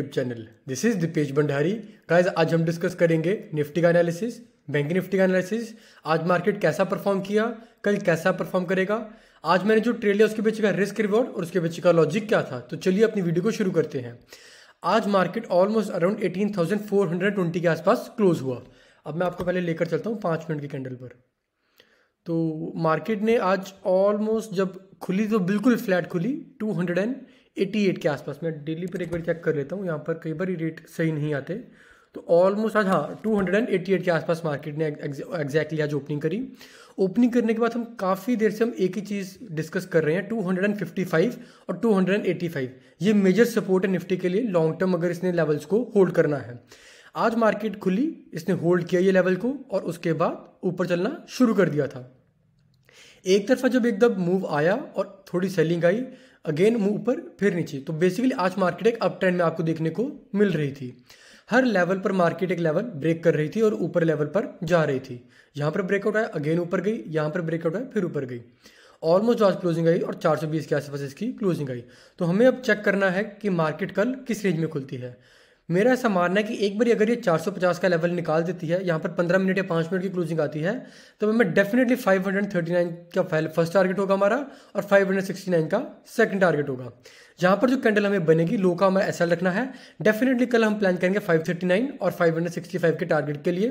YouTube channel this is Dipesh Bhandari guys आज हम discuss करेंगे निफ्टी का एनालिसिस बैंक निफ्टी का एनालिसिस आज मार्केट कैसा परफॉर्म किया कल कैसा परफॉर्म करेगा आज मैंने जो ट्रेड लिया उसके पीछे का रिस्क रिवॉर्ड और उसके पीछे का लॉजिक क्या था तो चलिए अपनी वीडियो को शुरू करते हैं आज मार्केट ऑलमोस्ट अराउंड 18,420 के आसपास क्लोज हुआ अब मैं आपको पहले लेकर चलता हूँ पाँच मिनट के कैंडल पर तो मार्केट ने आज ऑलमोस्ट जब खुली तो बिल्कुल फ्लैट खुली टू हंड्रेड एंड 88 के आसपास मैं डेली पर एक बार चेक कर लेता हूँ यहाँ पर कई बार रेट सही नहीं आते तो ऑलमोस्ट आज हाँ एट के आसपास मार्केट ने एग्जैक्टली आज ओपनिंग करी ओपनिंग करने के बाद हम काफ़ी देर से हम एक ही चीज़ डिस्कस कर रहे हैं 255 और 285 ये मेजर सपोर्ट है निफ्टी के लिए लॉन्ग टर्म अगर इसने लेवल्स को होल्ड करना है आज मार्केट खुली इसने होल्ड किया ये लेवल को और उसके बाद ऊपर चलना शुरू कर दिया था एक तरफा जब एकदम मूव आया और थोड़ी सेलिंग आई अगेन मूव ऊपर फिर नीचे तो बेसिकली आज मार्केट एक अप ट्रेंड में आपको देखने को मिल रही थी हर लेवल पर मार्केट एक लेवल ब्रेक कर रही थी और ऊपर लेवल पर जा रही थी यहाँ पर ब्रेकआउट आया अगेन ऊपर गई यहाँ पर ब्रेकआउट आया फिर ऊपर गई ऑलमोस्ट आज क्लोजिंग आई और 420 के आसपास इसकी क्लोजिंग आई तो हमें अब चेक करना है कि मार्केट कल किस रेंज में खुलती है मेरा ऐसा मानना है कि एक बार अगर ये 450 का लेवल निकाल देती है यहाँ पर 15 मिनट या 5 मिनट की क्लोजिंग आती है तो हमें डेफिनेटली 539 का फर्स्ट टारगेट होगा हमारा और 569 का सेकंड टारगेट होगा यहाँ पर जो कैंडल हमें बनेगी लो का हमें ऐसा रखना है डेफिनेटली कल हम प्लान करेंगे 539 और 565 के टारगेट के लिए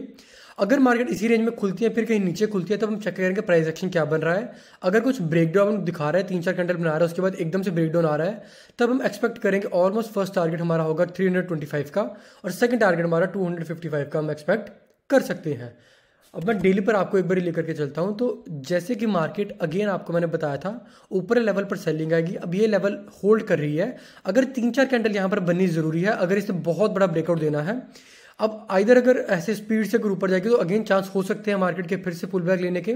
अगर मार्केट इसी रेंज में खुलती है फिर कहीं नीचे खुलती है तो हम चेक करेंगे प्राइस एक्शन क्या बन रहा है अगर कुछ ब्रेकडाउन दिखा रहा है तीन चार कैंडल बना रहा है उसके बाद एकदम से ब्रेकडाउन आ रहा है तब हम एक्सपेक्ट करेंगे ऑलमोस्ट फर्स्ट टारगेट हमारा होगा थ्री का और सेकंड टारगेट हमारा टू का हम एक्सपेक्ट कर सकते हैं अब मैं डेली पर आपको एक बार लेकर के चलता हूँ तो जैसे कि मार्केट अगेन आपको मैंने बताया था ऊपर लेवल पर सेलिंग आएगी अब ये लेवल होल्ड कर रही है अगर तीन चार कैंडल यहाँ पर बननी ज़रूरी है अगर इसे बहुत बड़ा ब्रेकआउट देना है अब आइधर अगर ऐसे स्पीड से अगर ऊपर जाएगी तो अगेन चांस हो सकते हैं मार्केट के फिर से फुल बैक लेने के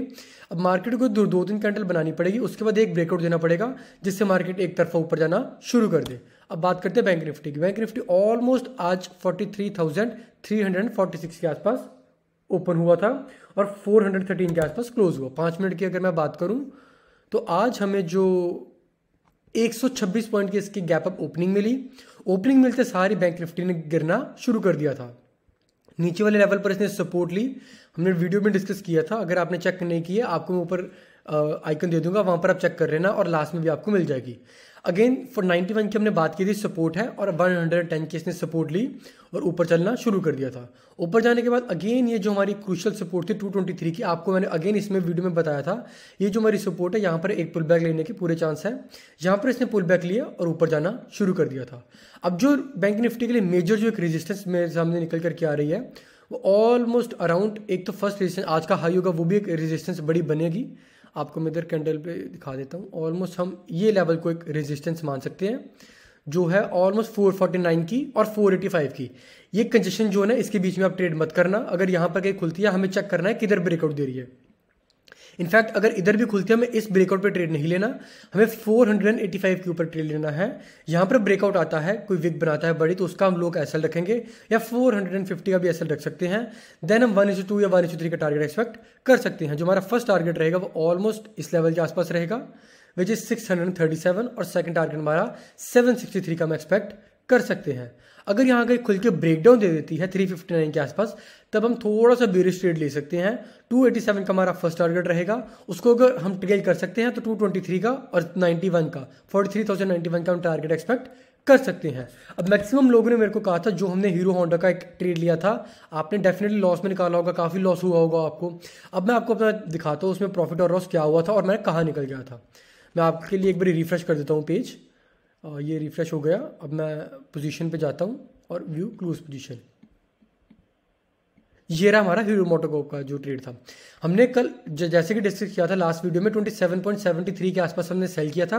अब मार्केट को दो दो तीन कैंडल बनानी पड़ेगी उसके बाद एक ब्रेकआउट देना पड़ेगा जिससे मार्केट एक तरफा ऊपर जाना शुरू कर दे अब बात करते हैं बैंक निफ्टी की बैंक निफ्टी ऑलमोस्ट आज forty three thousand three hundred forty six के आसपास ओपन हुआ था और फोर हंड्रेड थर्टीन के आसपास क्लोज हुआ पाँच मिनट की अगर मैं बात करूँ तो आज हमें जो 126 पॉइंट की इसकी गैप अप ओपनिंग मिली ओपनिंग मिलते सारी बैंक निफ्टी ने गिरना शुरू कर दिया था नीचे वाले लेवल पर इसने सपोर्ट ली हमने वीडियो में डिस्कस किया था अगर आपने चेक नहीं किया आपको ऊपर आइकन दे दूंगा वहां पर आप चेक कर लेना और लास्ट में भी आपको मिल जाएगी अगेन फॉर 91 की हमने बात की थी सपोर्ट है और 110 की इसने सपोर्ट ली और ऊपर चलना शुरू कर दिया था ऊपर जाने के बाद अगेन ये जो हमारी क्रूशल सपोर्ट थी 223 की आपको मैंने अगेन इसमें वीडियो में बताया था ये जो हमारी सपोर्ट है यहाँ पर एक पुल बैक लेने के पूरे चांस है यहाँ पर इसने पुल बैक लिया और ऊपर जाना शुरू कर दिया था अब जो बैंक निफ्टी के लिए मेजर जो एक रेजिस्टेंस मेरे सामने निकल करके आ रही है वो ऑलमोस्ट अराउंड एक तो फर्स्ट रेजिस्टेंस आज का हाई होगा वो भी एक रेजिस्टेंस बड़ी बनेगी आपको मैं इधर कैंडल पे दिखा देता हूँ ऑलमोस्ट हम ये लेवल को एक रेजिस्टेंस मान सकते हैं जो है ऑलमोस्ट 449 की और 485 की ये कंजेशन जो है इसके बीच में आप ट्रेड मत करना अगर यहाँ पर कहीं खुलती है हमें चेक करना है किधर ब्रेकआउट दे रही है इनफैक्ट अगर इधर भी खुलती है हमें इस ब्रेकआउट पे ट्रेड नहीं लेना हमें 485 के ऊपर ट्रेड लेना है यहां पर ब्रेकआउट आता है कोई विक बनाता है बड़ी तो उसका हम लोग एसएल रखेंगे या 450 का भी एसएल रख सकते हैं देन हम वन टू या वन थ्री का टारगेट एक्सपेक्ट कर सकते हैं जो हमारा फर्स्ट टारगेट रहेगा वो ऑलमोस्ट इस लेवल के आसपास रहेगा विच इज सिक्स और सेकंड टारगेट हमारा सेवन का हम एक्सपेक्ट कर सकते हैं अगर यहाँ का खुल के ब्रेकडाउन दे देती है 359 के आसपास तब हम थोड़ा सा बेरिश ट्रेड ले सकते हैं 287 का हमारा फर्स्ट टारगेट रहेगा उसको अगर हम ट्रेल कर सकते हैं तो 223 का और 91 का 43,091 का हम टारगेट एक्सपेक्ट कर सकते हैं अब मैक्सिमम लोगों ने मेरे को कहा था जो हमने हीरो होंडा का एक ट्रेड लिया था आपने डेफिनेटली लॉस में निकाला होगा काफ़ी लॉस हुआ होगा आपको अब मैं आपको अपना दिखाता हूँ उसमें प्रॉफिट और लॉस क्या हुआ था और मैंने कहाँ निकल गया था मैं आपके लिए एक बार रिफ्रेश कर देता हूँ पेज ये रिफ़्रेश हो गया अब मैं पोजीशन पे जाता हूँ और व्यू क्लूज पोजीशन ये रहा हमारा हीरो मोटोकॉप का जो ट्रेड था हमने कल जैसे कि डिस्कस किया था लास्ट वीडियो में 27.73 के आसपास हमने सेल किया था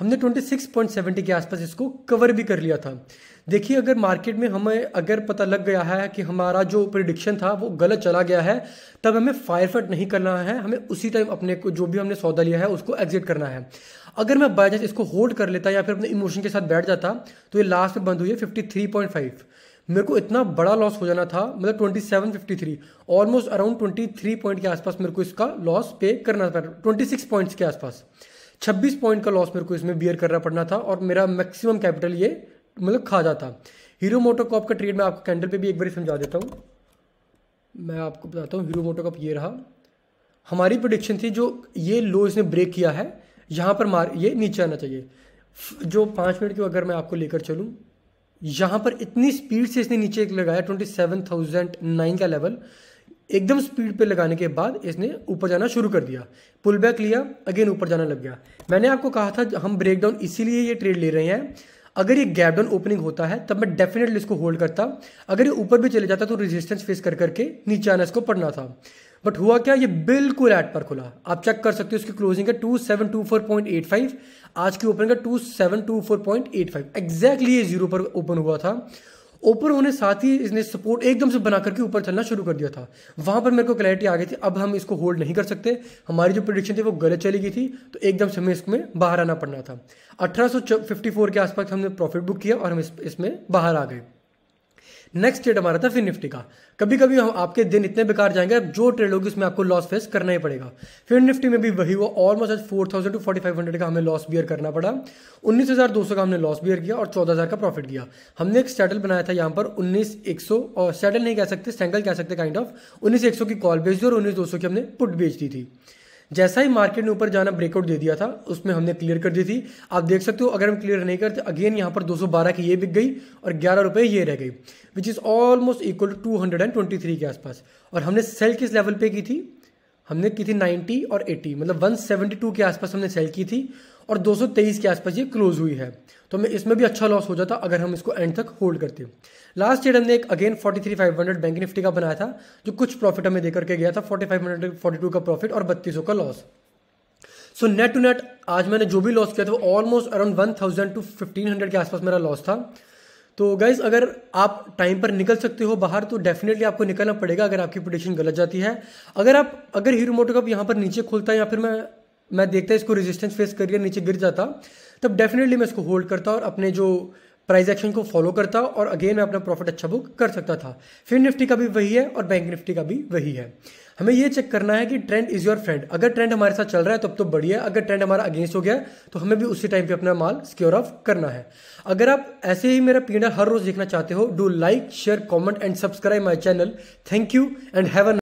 हमने 26.70 के आसपास इसको कवर भी कर लिया था देखिए अगर मार्केट में हमें अगर पता लग गया है कि हमारा जो प्रिडिक्शन था वो गलत चला गया है तब हमें फायर फट नहीं करना है हमें उसी टाइम अपने को जो भी हमने सौदा लिया है उसको एग्जिट करना है अगर मैं बाई चांस इसको होल्ड कर लेता या फिर अपने इमोशन के साथ बैठ जाता तो ये लास्ट में बंद हुई है फिफ्टी थ्री पॉइंट फाइव मेरे को इतना बड़ा लॉस हो जाना था मतलब twenty seven fifty three almost around twenty three point के आसपास मेरे को इसका लॉस पे करना पड़ा ट्वेंटी सिक्स पॉइंट्स के आसपास छब्बीस पॉइंट का लॉस मेरे को इसमें बियर करना पड़ना था और मेरा मैक्सिमम कैपिटल ये मतलब खा जाता हीरो मोटोकॉप का ट्रेड मैं आपको कैंडल पे भी एक बार समझा देता हूँ मैं आपको बताता हूँ हीरो मोटोकॉप ये रहा हमारी प्रोडिक्शन थी जो ये लो इसने ब्रेक किया है यहाँ पर मार ये नीचे आना चाहिए जो पाँच मिनट की अगर मैं आपको लेकर चलूँ यहाँ पर इतनी स्पीड से इसने नीचे लगाया ट्वेंटी सेवन थाउजेंड नाइन का लेवल एकदम स्पीड पे लगाने के बाद इसने ऊपर जाना शुरू कर दिया पुल बैक लिया अगेन ऊपर जाना लग गया मैंने आपको कहा था हम ब्रेक डाउन इसीलिए ये ट्रेड ले रहे हैं अगर ये गैप डाउन ओपनिंग होता है तब मैं डेफिनेटली इसको होल्ड करता अगर ये ऊपर भी चले जाता तो रेजिस्टेंस फेस कर करके नीचे आना इसको पड़ना था बट हुआ क्या ये बिल्कुल एट पर खुला आप चेक कर सकते हो उसकी क्लोजिंग है two seven two four point eight five आज की ओपन का two seven two four point eight five exactly ये जीरो पर ओपन हुआ था ओपन होने साथ ही इसने सपोर्ट एकदम से बना करके ऊपर चलना शुरू कर दिया था वहां पर मेरे को क्लैरिटी आ गई थी अब हम इसको होल्ड नहीं कर सकते हमारी जो प्रोडिक्शन थी वो गलत चली गई थी तो एकदम से हमें इसमें बाहर आना पड़ना था अठारह के आसपास हमने प्रॉफिट बुक किया और हम इसमें इस बाहर आ गए नेक्स्ट ट्रेड हमारा था फिर निफ्टी का कभी कभी हम आपके दिन इतने बेकार जाएंगे अब जो ट्रेड होगी उसमें आपको लॉस फेस करना ही पड़ेगा फिर निफ्टी में भी वही हुआ ऑलमोस्ट आज four thousand to forty five hundred का हमें लॉस बियर करना पड़ा उन्नीस हज़ार दो सौ का हमने लॉस बियर किया और चौदह हज़ार का प्रॉफिट किया हमने एक सेटल बनाया था यहाँ पर उन्नीस एक सौ सेटल नहीं कह सकते सेंगल कह सकते काइंड ऑफ उन्नीस एक सौ की कॉल बेच दी और उन्नीस दो सौ की हमने पुट बेच दी थी जैसा ही मार्केट ने ऊपर जाना ब्रेकआउट दे दिया था उसमें हमने क्लियर कर दी थी आप देख सकते हो अगर हम क्लियर नहीं करते अगेन यहाँ पर 212 की ये बिक गई और ग्यारह रुपये ये रह गई which is almost equal to two hundred and twenty three के आसपास और हमने सेल किस लेवल पे की थी हमने की थी 90 और 80 मतलब 172 के आसपास हमने सेल की थी और 223 के आसपास ये क्लोज हुई है तो हमें इसमें भी अच्छा लॉस हो जाता अगर हम इसको एंड तक होल्ड करते लास्ट ईयर हमने एक अगेन 43500 बैंक निफ्टी का बनाया था जो कुछ प्रॉफिट हमें देकर के गया था 42 का प्रॉफिट और बत्तीसों का loss so net to net आज मैंने जो भी लॉस किया था वो almost around one two fifteen के आसपास मेरा लॉस था तो गाइज़ अगर आप टाइम पर निकल सकते हो बाहर तो डेफिनेटली आपको निकलना पड़ेगा अगर आपकी प्रोडिक्शन गलत जाती है अगर आप अगर हीरो मोटो कप यहाँ पर नीचे खुलता है या फिर मैं मैं देखता है इसको रेजिस्टेंस फेस करके नीचे गिर जाता तब डेफिनेटली मैं इसको होल्ड करता और अपने जो प्राइस एक्शन को फॉलो करता और अगेन मैं अपना प्रॉफिट अच्छा बुक कर सकता था फिर निफ्टी का भी वही है और बैंक निफ्टी का भी वही है हमें ये चेक करना है कि ट्रेंड इज योर फ्रेंड अगर ट्रेंड हमारे साथ चल रहा है तब तो, तो बढ़िया अगर ट्रेंड हमारा अगेंस्ट हो गया तो हमें भी उसी टाइम पे अपना माल सिक्योर ऑफ करना है अगर आप ऐसे ही मेरा पी हर रोज देखना चाहते हो do like share comment and subscribe my channel thank you and have a